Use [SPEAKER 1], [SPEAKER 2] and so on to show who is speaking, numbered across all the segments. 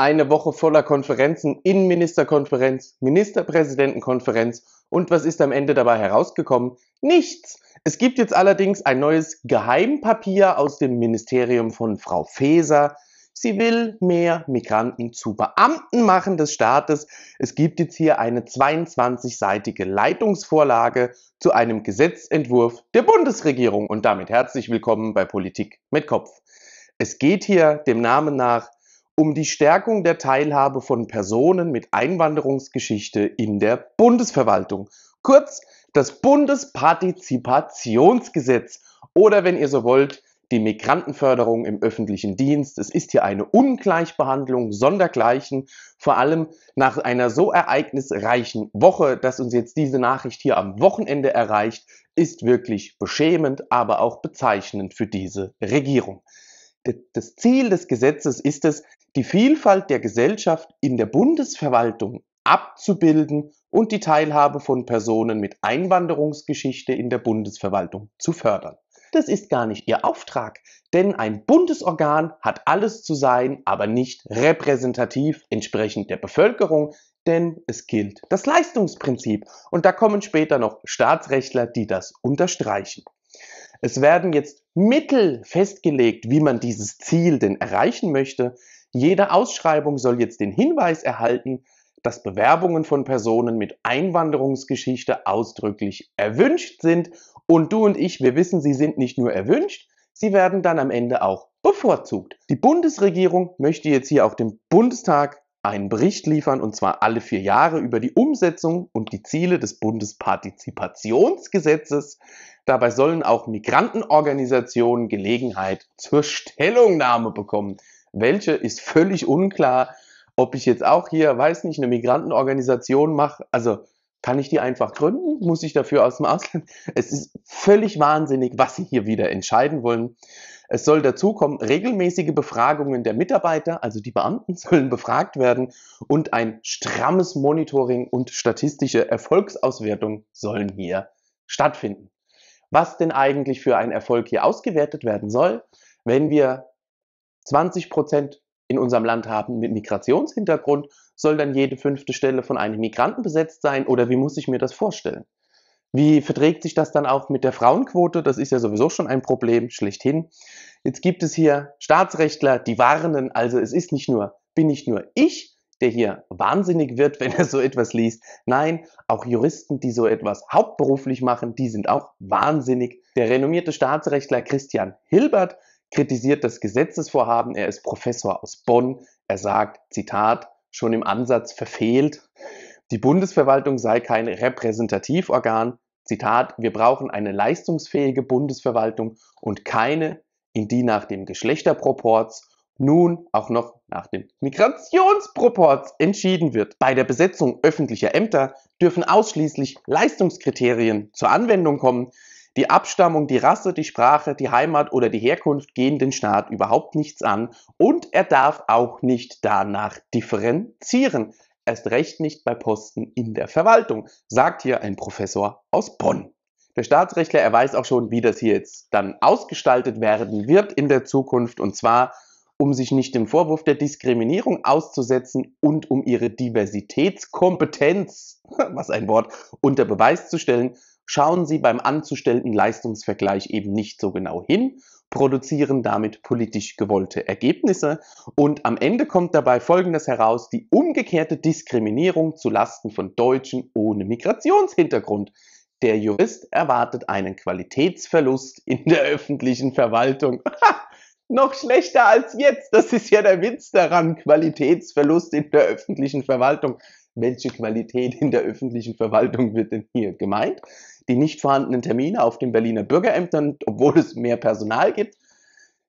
[SPEAKER 1] eine Woche voller Konferenzen, Innenministerkonferenz, Ministerpräsidentenkonferenz und was ist am Ende dabei herausgekommen? Nichts. Es gibt jetzt allerdings ein neues Geheimpapier aus dem Ministerium von Frau Faeser. Sie will mehr Migranten zu Beamten machen des Staates. Es gibt jetzt hier eine 22-seitige Leitungsvorlage zu einem Gesetzentwurf der Bundesregierung. Und damit herzlich willkommen bei Politik mit Kopf. Es geht hier dem Namen nach um die Stärkung der Teilhabe von Personen mit Einwanderungsgeschichte in der Bundesverwaltung, kurz das Bundespartizipationsgesetz oder wenn ihr so wollt, die Migrantenförderung im öffentlichen Dienst. Es ist hier eine Ungleichbehandlung, Sondergleichen, vor allem nach einer so ereignisreichen Woche, dass uns jetzt diese Nachricht hier am Wochenende erreicht, ist wirklich beschämend, aber auch bezeichnend für diese Regierung. Das Ziel des Gesetzes ist es, die Vielfalt der Gesellschaft in der Bundesverwaltung abzubilden und die Teilhabe von Personen mit Einwanderungsgeschichte in der Bundesverwaltung zu fördern. Das ist gar nicht ihr Auftrag, denn ein Bundesorgan hat alles zu sein, aber nicht repräsentativ entsprechend der Bevölkerung, denn es gilt das Leistungsprinzip und da kommen später noch Staatsrechtler, die das unterstreichen. Es werden jetzt Mittel festgelegt, wie man dieses Ziel denn erreichen möchte. Jede Ausschreibung soll jetzt den Hinweis erhalten, dass Bewerbungen von Personen mit Einwanderungsgeschichte ausdrücklich erwünscht sind. Und du und ich, wir wissen, sie sind nicht nur erwünscht, sie werden dann am Ende auch bevorzugt. Die Bundesregierung möchte jetzt hier auf dem Bundestag einen Bericht liefern, und zwar alle vier Jahre über die Umsetzung und die Ziele des Bundespartizipationsgesetzes. Dabei sollen auch Migrantenorganisationen Gelegenheit zur Stellungnahme bekommen. Welche ist völlig unklar. Ob ich jetzt auch hier, weiß nicht, eine Migrantenorganisation mache, also kann ich die einfach gründen? Muss ich dafür aus dem Ausland? Es ist völlig wahnsinnig, was sie hier wieder entscheiden wollen. Es soll dazu kommen, regelmäßige Befragungen der Mitarbeiter, also die Beamten sollen befragt werden und ein strammes Monitoring und statistische Erfolgsauswertung sollen hier stattfinden. Was denn eigentlich für ein Erfolg hier ausgewertet werden soll, wenn wir 20 Prozent in unserem Land haben mit Migrationshintergrund, soll dann jede fünfte Stelle von einem Migranten besetzt sein oder wie muss ich mir das vorstellen? Wie verträgt sich das dann auch mit der Frauenquote? Das ist ja sowieso schon ein Problem, schlechthin. Jetzt gibt es hier Staatsrechtler, die warnen, also es ist nicht nur, bin nicht nur ich, der hier wahnsinnig wird, wenn er so etwas liest. Nein, auch Juristen, die so etwas hauptberuflich machen, die sind auch wahnsinnig. Der renommierte Staatsrechtler Christian Hilbert kritisiert das Gesetzesvorhaben, er ist Professor aus Bonn, er sagt, Zitat, schon im Ansatz verfehlt, die Bundesverwaltung sei kein Repräsentativorgan, Zitat, wir brauchen eine leistungsfähige Bundesverwaltung und keine, in die nach dem Geschlechterproports nun auch noch nach dem Migrationsproports entschieden wird. Bei der Besetzung öffentlicher Ämter dürfen ausschließlich Leistungskriterien zur Anwendung kommen, die Abstammung, die Rasse, die Sprache, die Heimat oder die Herkunft gehen den Staat überhaupt nichts an und er darf auch nicht danach differenzieren. Erst recht nicht bei Posten in der Verwaltung, sagt hier ein Professor aus Bonn. Der Staatsrechtler, er weiß auch schon, wie das hier jetzt dann ausgestaltet werden wird in der Zukunft und zwar um sich nicht dem Vorwurf der Diskriminierung auszusetzen und um ihre Diversitätskompetenz, was ein Wort, unter Beweis zu stellen, schauen sie beim anzustellenden Leistungsvergleich eben nicht so genau hin, produzieren damit politisch gewollte Ergebnisse und am Ende kommt dabei Folgendes heraus, die umgekehrte Diskriminierung zu Lasten von Deutschen ohne Migrationshintergrund. Der Jurist erwartet einen Qualitätsverlust in der öffentlichen Verwaltung. noch schlechter als jetzt. Das ist ja der Witz daran. Qualitätsverlust in der öffentlichen Verwaltung. Welche Qualität in der öffentlichen Verwaltung wird denn hier gemeint? die nicht vorhandenen Termine auf den Berliner Bürgerämtern, obwohl es mehr Personal gibt,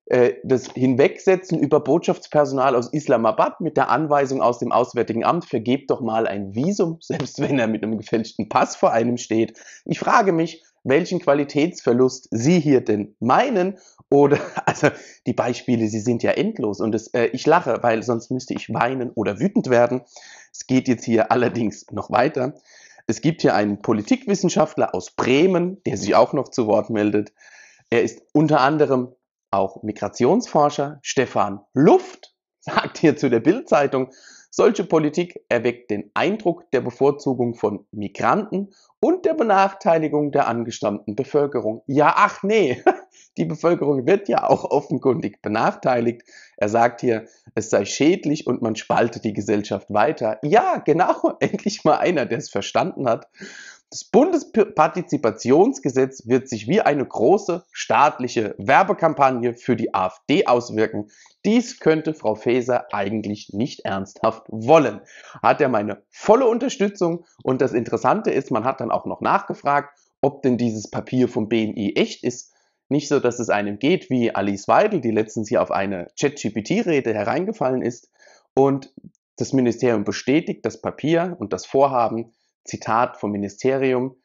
[SPEAKER 1] äh, das Hinwegsetzen über Botschaftspersonal aus Islamabad mit der Anweisung aus dem Auswärtigen Amt, vergebt doch mal ein Visum, selbst wenn er mit einem gefälschten Pass vor einem steht. Ich frage mich, welchen Qualitätsverlust Sie hier denn meinen oder, also die Beispiele, sie sind ja endlos und das, äh, ich lache, weil sonst müsste ich weinen oder wütend werden. Es geht jetzt hier allerdings noch weiter. Es gibt hier einen Politikwissenschaftler aus Bremen, der sich auch noch zu Wort meldet. Er ist unter anderem auch Migrationsforscher. Stefan Luft sagt hier zu der Bildzeitung, solche Politik erweckt den Eindruck der Bevorzugung von Migranten und der Benachteiligung der angestammten Bevölkerung. Ja, ach nee, die Bevölkerung wird ja auch offenkundig benachteiligt. Er sagt hier, es sei schädlich und man spalte die Gesellschaft weiter. Ja, genau, endlich mal einer, der es verstanden hat. Das Bundespartizipationsgesetz wird sich wie eine große staatliche Werbekampagne für die AfD auswirken. Dies könnte Frau Faeser eigentlich nicht ernsthaft wollen. Hat er meine volle Unterstützung und das Interessante ist, man hat dann auch noch nachgefragt, ob denn dieses Papier vom BNI echt ist. Nicht so, dass es einem geht wie Alice Weidel, die letztens hier auf eine ChatGPT-Rede hereingefallen ist. Und das Ministerium bestätigt das Papier und das Vorhaben Zitat vom Ministerium,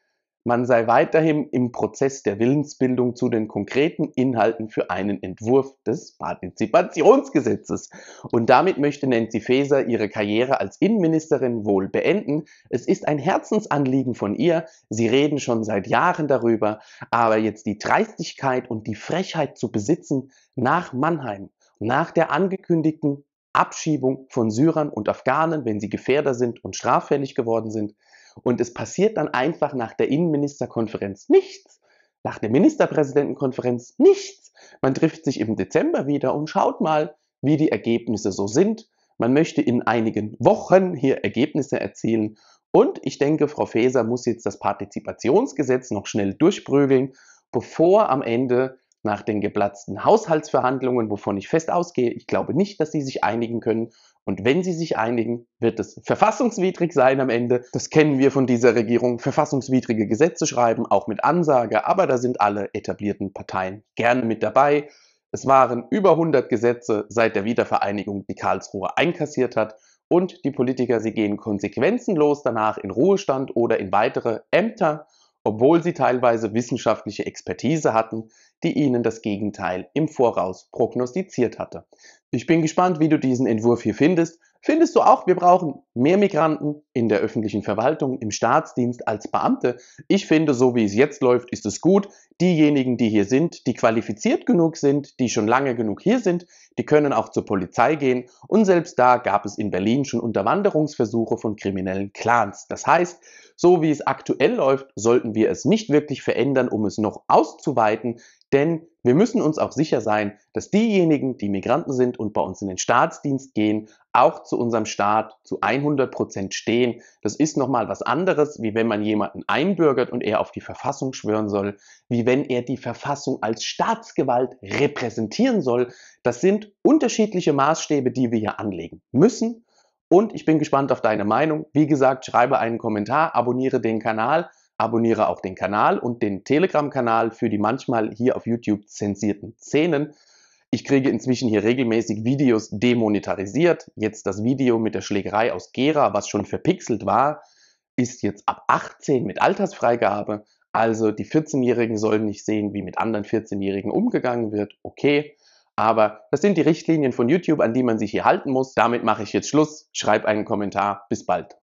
[SPEAKER 1] man sei weiterhin im Prozess der Willensbildung zu den konkreten Inhalten für einen Entwurf des Partizipationsgesetzes. Und damit möchte Nancy Faeser ihre Karriere als Innenministerin wohl beenden. Es ist ein Herzensanliegen von ihr. Sie reden schon seit Jahren darüber. Aber jetzt die Dreistigkeit und die Frechheit zu besitzen, nach Mannheim, nach der angekündigten Abschiebung von Syrern und Afghanen, wenn sie Gefährder sind und straffällig geworden sind, und es passiert dann einfach nach der Innenministerkonferenz nichts. Nach der Ministerpräsidentenkonferenz nichts. Man trifft sich im Dezember wieder und schaut mal, wie die Ergebnisse so sind. Man möchte in einigen Wochen hier Ergebnisse erzielen. Und ich denke, Frau Faeser muss jetzt das Partizipationsgesetz noch schnell durchprügeln, bevor am Ende nach den geplatzten Haushaltsverhandlungen, wovon ich fest ausgehe, ich glaube nicht, dass sie sich einigen können. Und wenn sie sich einigen, wird es verfassungswidrig sein am Ende. Das kennen wir von dieser Regierung. Verfassungswidrige Gesetze schreiben, auch mit Ansage. Aber da sind alle etablierten Parteien gerne mit dabei. Es waren über 100 Gesetze seit der Wiedervereinigung, die Karlsruhe einkassiert hat. Und die Politiker, sie gehen konsequenzenlos danach in Ruhestand oder in weitere Ämter, obwohl sie teilweise wissenschaftliche Expertise hatten die ihnen das Gegenteil im Voraus prognostiziert hatte. Ich bin gespannt, wie du diesen Entwurf hier findest. Findest du auch, wir brauchen mehr Migranten in der öffentlichen Verwaltung, im Staatsdienst als Beamte? Ich finde, so wie es jetzt läuft, ist es gut. Diejenigen, die hier sind, die qualifiziert genug sind, die schon lange genug hier sind, die können auch zur Polizei gehen. Und selbst da gab es in Berlin schon Unterwanderungsversuche von kriminellen Clans. Das heißt, so wie es aktuell läuft, sollten wir es nicht wirklich verändern, um es noch auszuweiten. Denn wir müssen uns auch sicher sein, dass diejenigen, die Migranten sind und bei uns in den Staatsdienst gehen, auch zu unserem Staat zu 100 Prozent stehen. Das ist nochmal was anderes, wie wenn man jemanden einbürgert und er auf die Verfassung schwören soll, wie wenn er die Verfassung als Staatsgewalt repräsentieren soll. Das sind unterschiedliche Maßstäbe, die wir hier anlegen müssen. Und ich bin gespannt auf deine Meinung. Wie gesagt, schreibe einen Kommentar, abonniere den Kanal Abonniere auch den Kanal und den Telegram-Kanal für die manchmal hier auf YouTube zensierten Szenen. Ich kriege inzwischen hier regelmäßig Videos demonetarisiert. Jetzt das Video mit der Schlägerei aus Gera, was schon verpixelt war, ist jetzt ab 18 mit Altersfreigabe. Also die 14-Jährigen sollen nicht sehen, wie mit anderen 14-Jährigen umgegangen wird. Okay, aber das sind die Richtlinien von YouTube, an die man sich hier halten muss. Damit mache ich jetzt Schluss. Schreib einen Kommentar. Bis bald.